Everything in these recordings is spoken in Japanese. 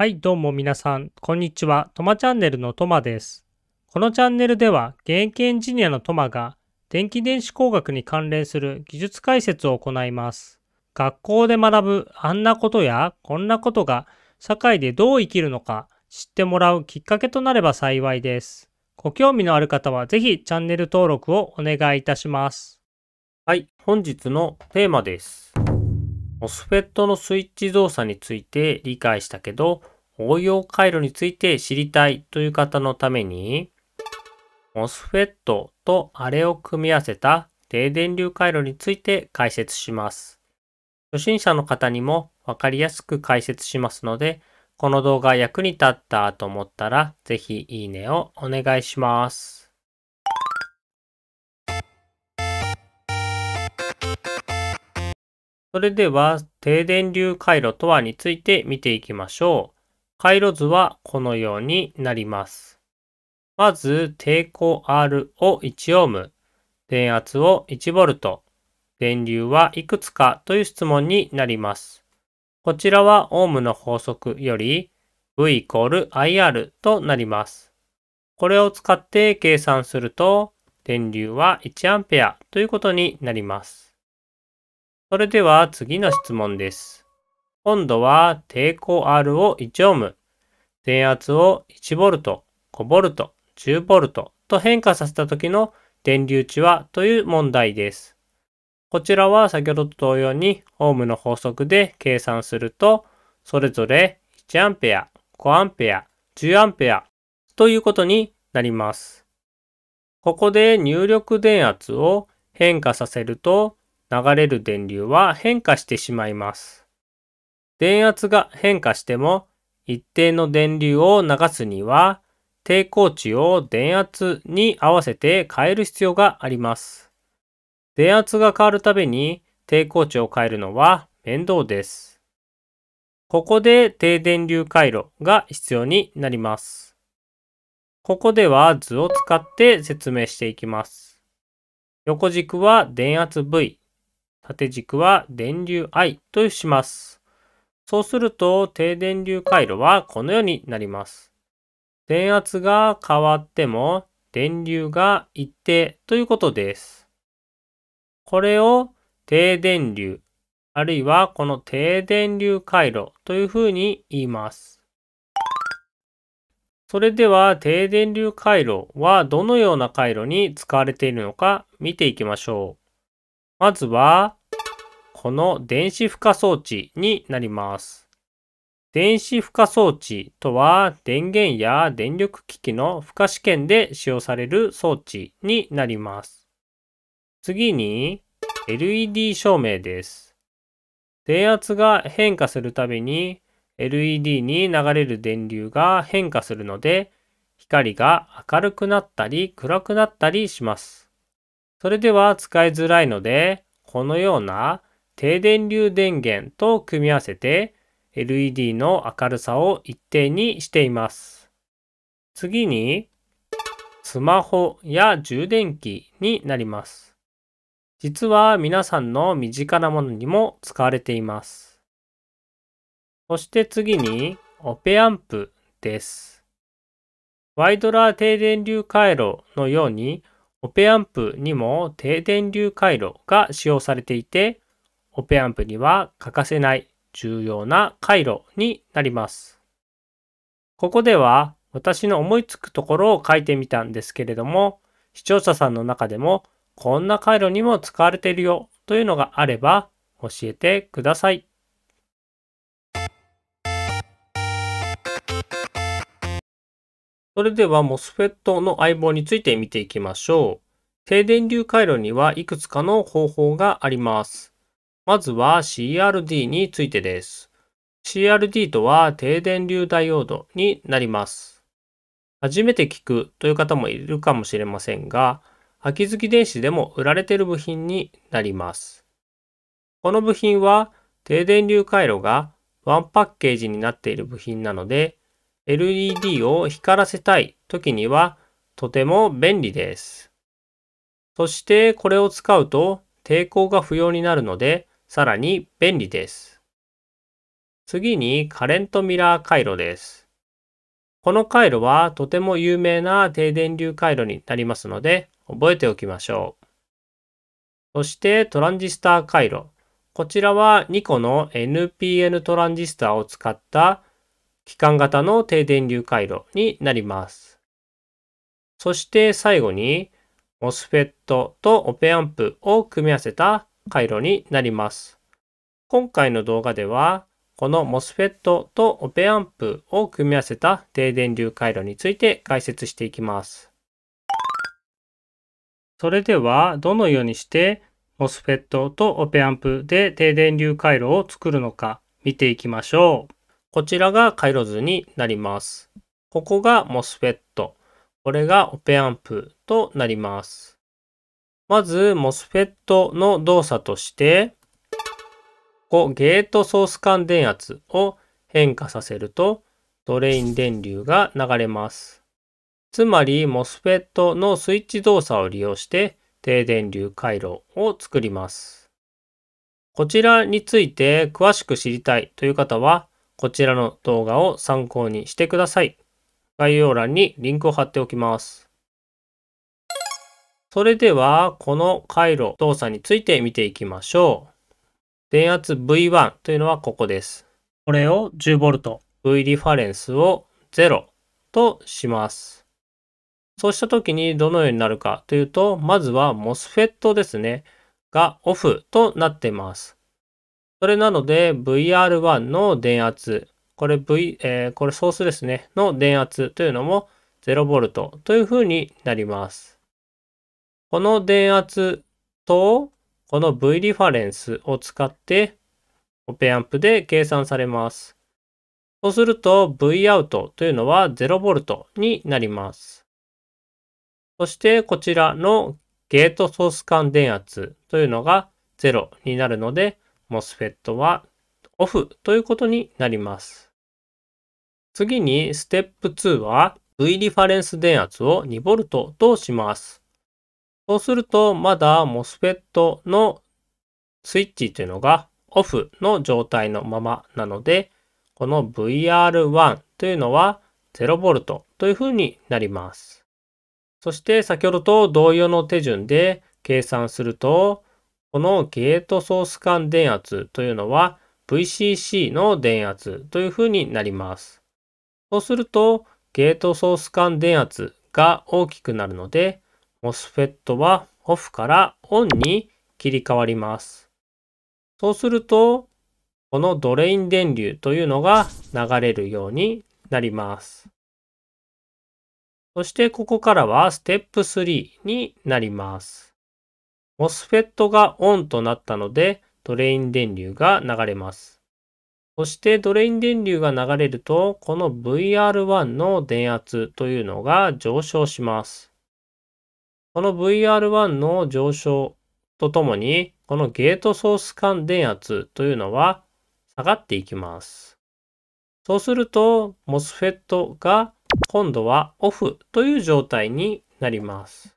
はい、どうも皆さん、こんにちは。トマチャンネルのトマです。このチャンネルでは、現役エンジニアのトマが、電気電子工学に関連する技術解説を行います。学校で学ぶあんなことやこんなことが、社会でどう生きるのか、知ってもらうきっかけとなれば幸いです。ご興味のある方は、ぜひチャンネル登録をお願いいたします。はい、本日のテーマです。MOSFET のスイッチ動作について理解したけど、応用回路について知りたいという方のために MOSFET とあれを組み合わせた低電流回路について解説します。初心者の方にもわかりやすく解説しますので、この動画役に立ったと思ったら、ぜひいいねをお願いします。それでは、低電流回路とはについて見ていきましょう。回路図はこのようになります。まず、抵抗 R を1オーム、電圧を1ボルト、電流はいくつかという質問になります。こちらはオームの法則より V イコール IR となります。これを使って計算すると、電流は1アンペアということになります。それでは次の質問です。今度は抵抗 R を1オーム、電圧を1ボルト、5ボルト、10ボルトと変化させた時の電流値はという問題です。こちらは先ほどと同様にオームの法則で計算すると、それぞれ1アンペア、5アンペア、1 0アンペアということになります。ここで入力電圧を変化させると流れる電流は変化してしまいます。電圧が変化しても一定の電流を流すには抵抗値を電圧に合わせて変える必要があります。電圧が変わるたびに抵抗値を変えるのは面倒です。ここで低電流回路が必要になります。ここでは図を使って説明していきます。横軸は電圧 V、縦軸は電流 I とします。そうすると低電流回路はこのようになります。電圧が変わっても電流が一定ということです。これを低電流、あるいはこの低電流回路というふうに言います。それでは低電流回路はどのような回路に使われているのか見ていきましょう。まずはこの電子負荷装置になります。電子負荷装置とは電源や電力機器の負荷試験で使用される装置になります。次に LED 照明です。電圧が変化するたびに LED に流れる電流が変化するので光が明るくなったり暗くなったりします。それでは使いづらいのでこのような低電流電源と組み合わせて LED の明るさを一定にしています。次にスマホや充電器になります。実は皆さんの身近なものにも使われています。そして次にオペアンプです。ワイドラー低電流回路のようにオペアンプにも低電流回路が使用されていてオペアンプには欠かせない重要な回路になります。ここでは私の思いつくところを書いてみたんですけれども、視聴者さんの中でもこんな回路にも使われているよというのがあれば教えてください。それでは MOSFET の相棒について見ていきましょう。低電流回路にはいくつかの方法があります。まずは CRD についてです。CRD とは低電流ダイオードになります。初めて聞くという方もいるかもしれませんが、秋月電子でも売られている部品になります。この部品は低電流回路がワンパッケージになっている部品なので、LED を光らせたい時にはとても便利です。そしてこれを使うと抵抗が不要になるので、さらに便利です。次にカレントミラー回路です。この回路はとても有名な低電流回路になりますので覚えておきましょう。そしてトランジスタ回路。こちらは2個の NPN トランジスタを使った機関型の低電流回路になります。そして最後に MOSFET とオペアンプを組み合わせた回路になります。今回の動画では、この MOSFET とオペアンプを組み合わせた低電流回路について解説していきます。それでは、どのようにして MOSFET とオペアンプで低電流回路を作るのか見ていきましょう。こちらが回路図になります。ここが MOSFET、これがオペアンプとなります。まず、MOSFET の動作として、ここゲートソース間電圧を変化させると、ドレイン電流が流れます。つまり、MOSFET のスイッチ動作を利用して、低電流回路を作ります。こちらについて詳しく知りたいという方は、こちらの動画を参考にしてください。概要欄にリンクを貼っておきます。それでは、この回路動作について見ていきましょう。電圧 V1 というのはここです。これを 10V、V リファレンスを0とします。そうした時にどのようになるかというと、まずは MOSFET ですね、がオフとなっています。それなので VR1 の電圧、これ V、えー、これソースですね、の電圧というのも 0V というふうになります。この電圧とこの V リファレンスを使ってオペアンプで計算されます。そうすると v アウトというのは 0V になります。そしてこちらのゲートソース間電圧というのが0になるので MOSFET はオフということになります。次にステップ2は V リファレンス電圧を 2V とします。そうすると、まだ MOSFET のスイッチというのがオフの状態のままなので、この VR1 というのは 0V というふうになります。そして先ほどと同様の手順で計算すると、このゲートソース間電圧というのは VCC の電圧というふうになります。そうすると、ゲートソース間電圧が大きくなるので、モスフェットはオフからオンに切り替わります。そうすると、このドレイン電流というのが流れるようになります。そしてここからはステップ3になります。モスフェットがオンとなったので、ドレイン電流が流れます。そしてドレイン電流が流れると、この VR1 の電圧というのが上昇します。この VR1 の上昇とともに、このゲートソース間電圧というのは下がっていきます。そうすると、MOSFET が今度はオフという状態になります。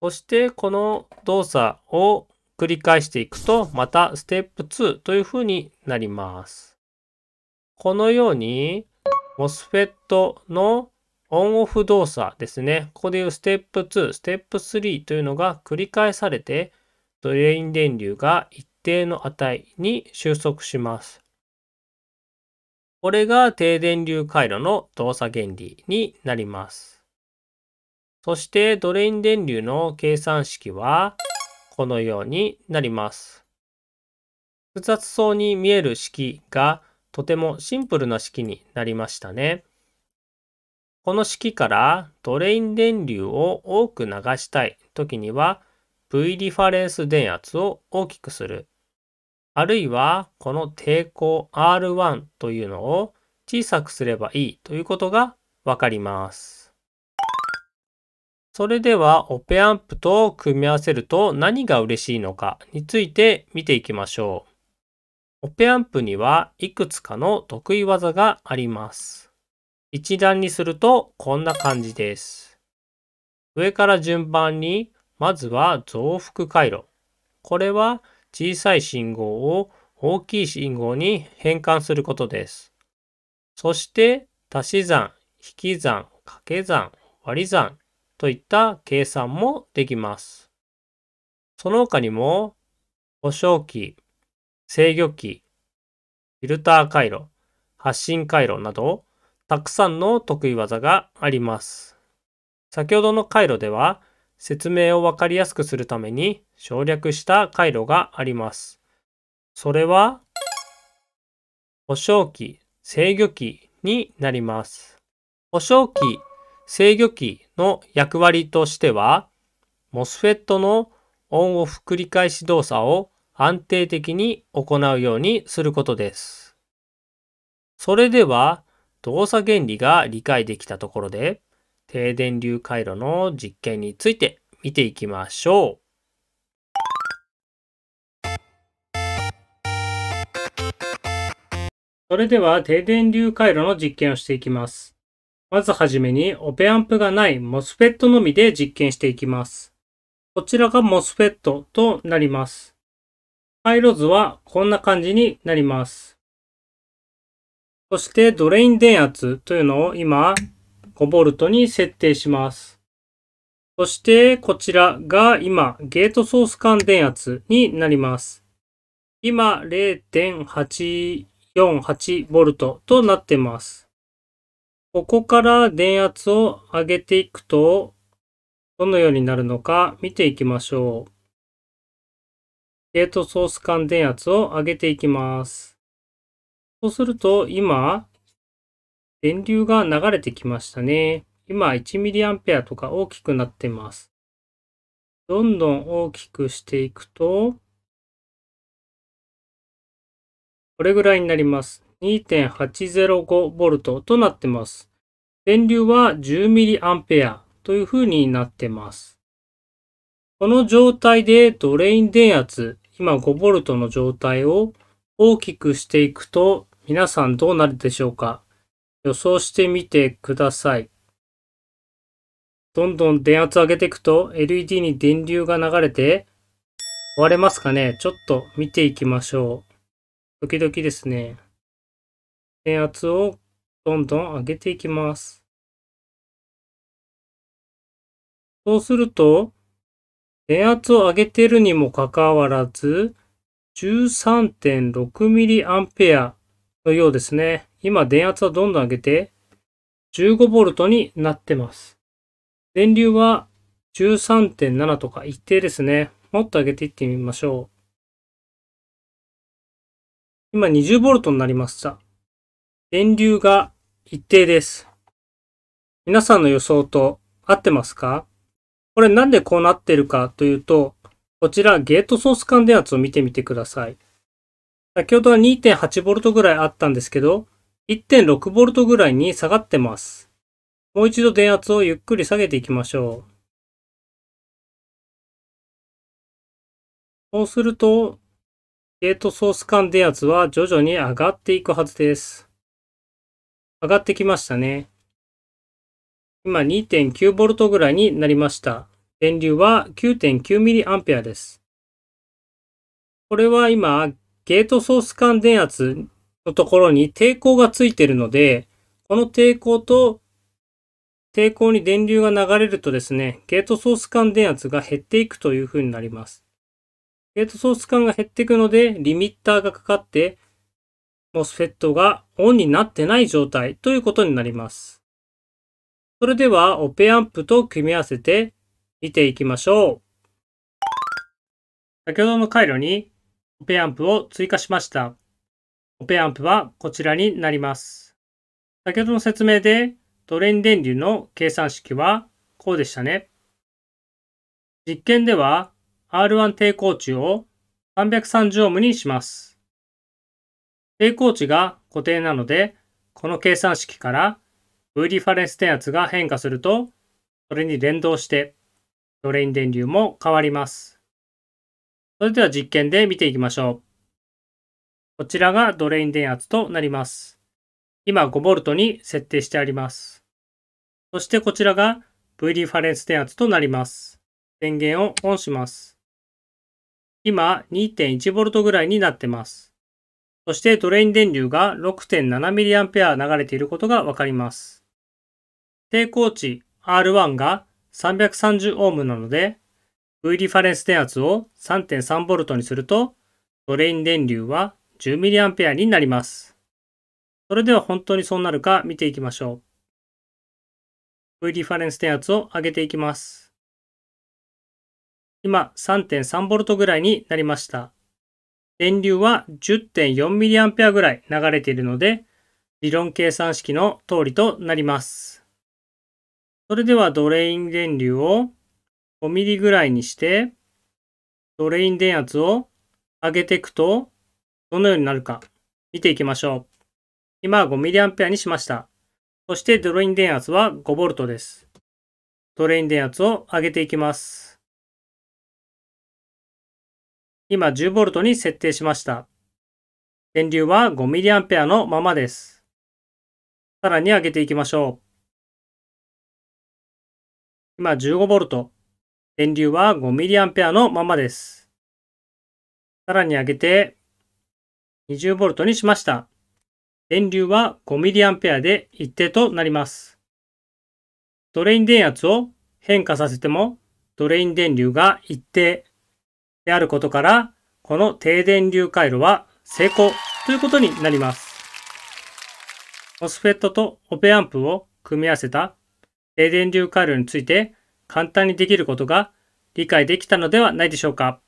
そしてこの動作を繰り返していくと、またステップ2というふうになります。このように MOSFET のオンオフ動作ですね。ここでいうステップ2、ステップ3というのが繰り返されて、ドレイン電流が一定の値に収束します。これが低電流回路の動作原理になります。そしてドレイン電流の計算式はこのようになります。複雑そうに見える式がとてもシンプルな式になりましたね。この式からドレイン電流を多く流したい時には V リファレンス電圧を大きくする。あるいはこの抵抗 R1 というのを小さくすればいいということがわかります。それではオペアンプと組み合わせると何が嬉しいのかについて見ていきましょう。オペアンプにはいくつかの得意技があります。一段にするとこんな感じです。上から順番に、まずは増幅回路。これは小さい信号を大きい信号に変換することです。そして足し算、引き算、掛け算、割り算といった計算もできます。その他にも、保証器、制御器、フィルター回路、発信回路など、たくさんの得意技があります。先ほどの回路では、説明をわかりやすくするために省略した回路があります。それは、保証器、制御器になります。保証器、制御器の役割としては、MOSFET のオンオフ繰り返し動作を安定的に行うようにすることです。それでは、動作原理が理解できたところで、低電流回路の実験について見ていきましょう。それでは低電流回路の実験をしていきます。まずはじめにオペアンプがない MOSFET のみで実験していきます。こちらが MOSFET となります。回路図はこんな感じになります。そしてドレイン電圧というのを今 5V に設定します。そしてこちらが今ゲートソース間電圧になります。今 0.848V となってます。ここから電圧を上げていくとどのようになるのか見ていきましょう。ゲートソース間電圧を上げていきます。そうすると、今、電流が流れてきましたね。今、1mA とか大きくなってます。どんどん大きくしていくと、これぐらいになります。2.805V となってます。電流は 10mA という風になってます。この状態でドレイン電圧、今 5V の状態を大きくしていくと皆さんどうなるでしょうか予想してみてください。どんどん電圧を上げていくと LED に電流が流れて割れますかねちょっと見ていきましょう。時々ですね。電圧をどんどん上げていきます。そうすると、電圧を上げてるにもかかわらず、13.6mA のようですね。今、電圧はどんどん上げて、15V になってます。電流は13.7とか一定ですね。もっと上げていってみましょう。今 20V になりました。電流が一定です。皆さんの予想と合ってますかこれなんでこうなってるかというと、こちらゲートソース間電圧を見てみてください。先ほどは 2.8V ぐらいあったんですけど、1.6V ぐらいに下がってます。もう一度電圧をゆっくり下げていきましょう。そうすると、ゲートソース間電圧は徐々に上がっていくはずです。上がってきましたね。今 2.9V ぐらいになりました。電流は 9.9mA です。これは今、ゲートソース間電圧のところに抵抗がついているので、この抵抗と抵抗に電流が流れるとですね、ゲートソース間電圧が減っていくというふうになります。ゲートソース間が減っていくので、リミッターがかかって、MOSFET がオンになってない状態ということになります。それでは、オペアンプと組み合わせて見ていきましょう。先ほどの回路にオペアンプを追加しました。オペアンプはこちらになります。先ほどの説明でドレイン電流の計算式はこうでしたね。実験では R1 抵抗値を330オムにします。抵抗値が固定なので、この計算式から V リファレンス電圧が変化すると、それに連動してドレイン電流も変わります。それでは実験で見ていきましょう。こちらがドレイン電圧となります。今 5V に設定してあります。そしてこちらが V リファレンス電圧となります。電源をオンします。今 2.1V ぐらいになってます。そしてドレイン電流が 6.7mA 流れていることがわかります。抵抗値 R1 が 330Ω なので、V リファレンス電圧を 3.3V にすると、ドレイン電流は 10mA になります。それでは本当にそうなるか見ていきましょう。V リファレンス電圧を上げていきます。今 3.3V ぐらいになりました。電流は 10.4mA ぐらい流れているので、理論計算式の通りとなります。それではドレイン電流を5ミリぐらいにして、ドレイン電圧を上げていくと、どのようになるか、見ていきましょう。今は5ペアにしました。そしてドレイン電圧は5トです。ドレイン電圧を上げていきます。今1 0トに設定しました。電流は5ペアのままです。さらに上げていきましょう。今1 5ト。電流は 5mA のままです。さらに上げて 20V にしました。電流は 5mA で一定となります。ドレイン電圧を変化させてもドレイン電流が一定であることから、この低電流回路は成功ということになります。MOSFET とオペアンプを組み合わせた低電流回路について簡単にできることが理解できたのではないでしょうか。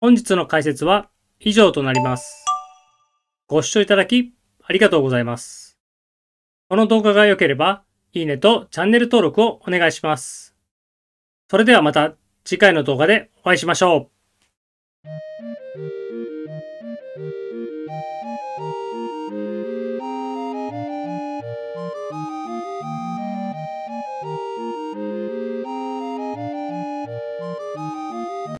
本日の解説は以上となります。ご視聴いただきありがとうございます。この動画が良ければ、いいねとチャンネル登録をお願いします。それではまた次回の動画でお会いしましょう。